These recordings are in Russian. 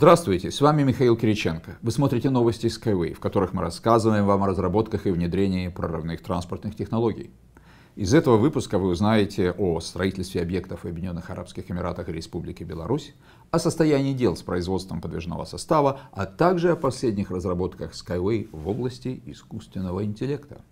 Здравствуйте, с вами Михаил Кириченко. Вы смотрите новости Skyway, в которых мы рассказываем вам о разработках и внедрении прорывных транспортных технологий. Из этого выпуска вы узнаете о строительстве объектов в Объединенных Арабских Эмиратах и Республике Беларусь, о состоянии дел с производством подвижного состава, а также о последних разработках Skyway в области искусственного интеллекта.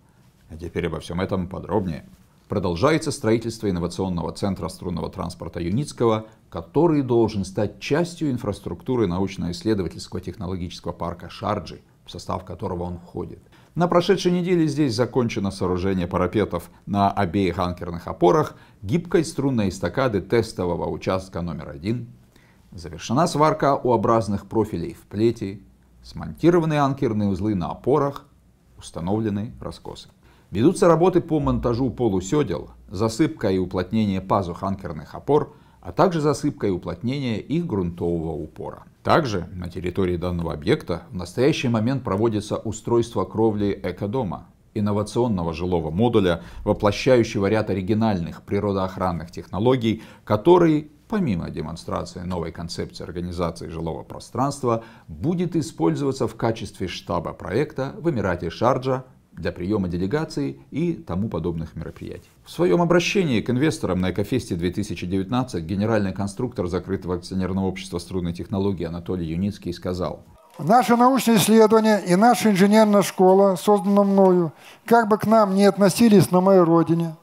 А теперь обо всем этом подробнее продолжается строительство инновационного центра струнного транспорта Юницкого, который должен стать частью инфраструктуры научно-исследовательского технологического парка Шарджи, в состав которого он входит. На прошедшей неделе здесь закончено сооружение парапетов на обеих анкерных опорах, гибкой струнной эстакады тестового участка номер один. Завершена сварка У-образных профилей в плети, смонтированы анкерные узлы на опорах, установлены раскосы. Ведутся работы по монтажу полуседел, засыпка и уплотнение пазух анкерных опор, а также засыпка и уплотнение их грунтового упора. Также на территории данного объекта в настоящий момент проводится устройство кровли экодома, инновационного жилого модуля, воплощающего ряд оригинальных природоохранных технологий, который, помимо демонстрации новой концепции организации жилого пространства, будет использоваться в качестве штаба проекта в Эмирате Шарджа для приема делегаций и тому подобных мероприятий. В своем обращении к инвесторам на Экофесте 2019 генеральный конструктор закрытого акционерного общества струнной технологии Анатолий Юницкий сказал, "Наше научное исследование и наша инженерная школа, созданная мною, как бы к нам ни относились на моей родине,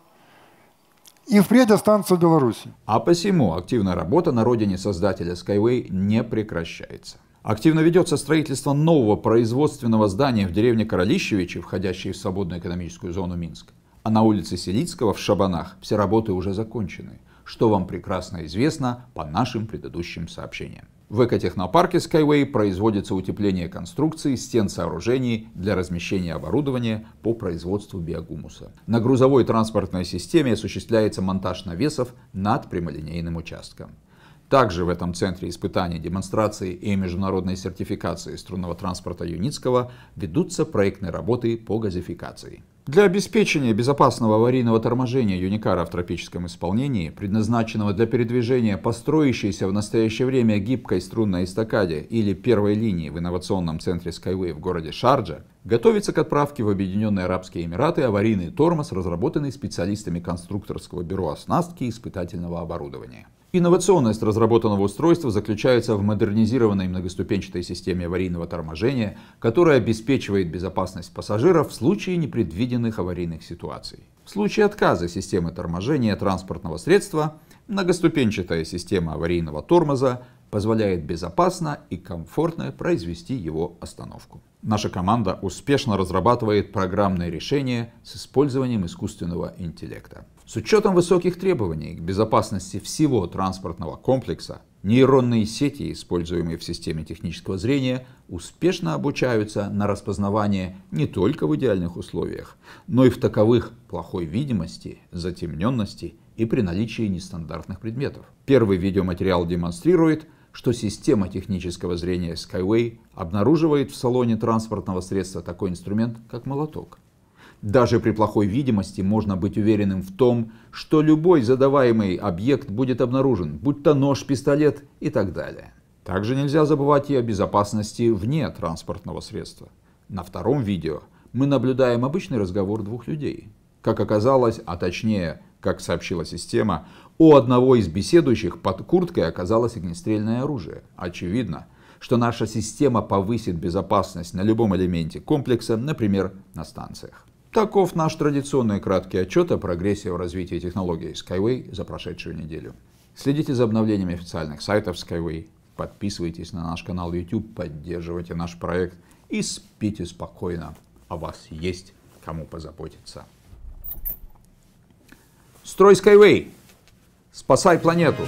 и впредь останутся в Беларуси. А посему активная работа на родине создателя Skyway не прекращается. Активно ведется строительство нового производственного здания в деревне Королищевичи, входящей в свободную экономическую зону Минска. А на улице Селицкого в Шабанах все работы уже закончены, что вам прекрасно известно по нашим предыдущим сообщениям. В экотехнопарке Skyway производится утепление конструкций стен сооружений для размещения оборудования по производству биогумуса. На грузовой транспортной системе осуществляется монтаж навесов над прямолинейным участком. Также в этом центре испытаний, демонстрации и международной сертификации струнного транспорта Юницкого ведутся проектные работы по газификации. Для обеспечения безопасного аварийного торможения Юникара в тропическом исполнении, предназначенного для передвижения по строящейся в настоящее время гибкой струнной эстакаде или первой линии в инновационном центре Skyway в городе Шарджа, готовится к отправке в Объединенные Арабские Эмираты аварийный тормоз, разработанный специалистами конструкторского бюро оснастки и испытательного оборудования. Инновационность разработанного устройства заключается в модернизированной многоступенчатой системе аварийного торможения, которая обеспечивает безопасность пассажиров в случае непредвиденных аварийных ситуаций. В случае отказа системы торможения транспортного средства, многоступенчатая система аварийного тормоза позволяет безопасно и комфортно произвести его остановку. Наша команда успешно разрабатывает программные решения с использованием искусственного интеллекта. С учетом высоких требований к безопасности всего транспортного комплекса, нейронные сети, используемые в системе технического зрения, успешно обучаются на распознавание не только в идеальных условиях, но и в таковых плохой видимости, затемненности и при наличии нестандартных предметов. Первый видеоматериал демонстрирует, что система технического зрения Skyway обнаруживает в салоне транспортного средства такой инструмент, как молоток. Даже при плохой видимости можно быть уверенным в том, что любой задаваемый объект будет обнаружен, будь то нож, пистолет и так далее. Также нельзя забывать и о безопасности вне транспортного средства. На втором видео мы наблюдаем обычный разговор двух людей. Как оказалось, а точнее, как сообщила система, у одного из беседующих под курткой оказалось огнестрельное оружие. Очевидно, что наша система повысит безопасность на любом элементе комплекса, например, на станциях. Таков наш традиционный краткий отчет о прогрессе в развитии технологий Skyway за прошедшую неделю. Следите за обновлениями официальных сайтов Skyway, подписывайтесь на наш канал YouTube, поддерживайте наш проект и спите спокойно. О вас есть кому позаботиться. Строй Skyway! Спасай планету!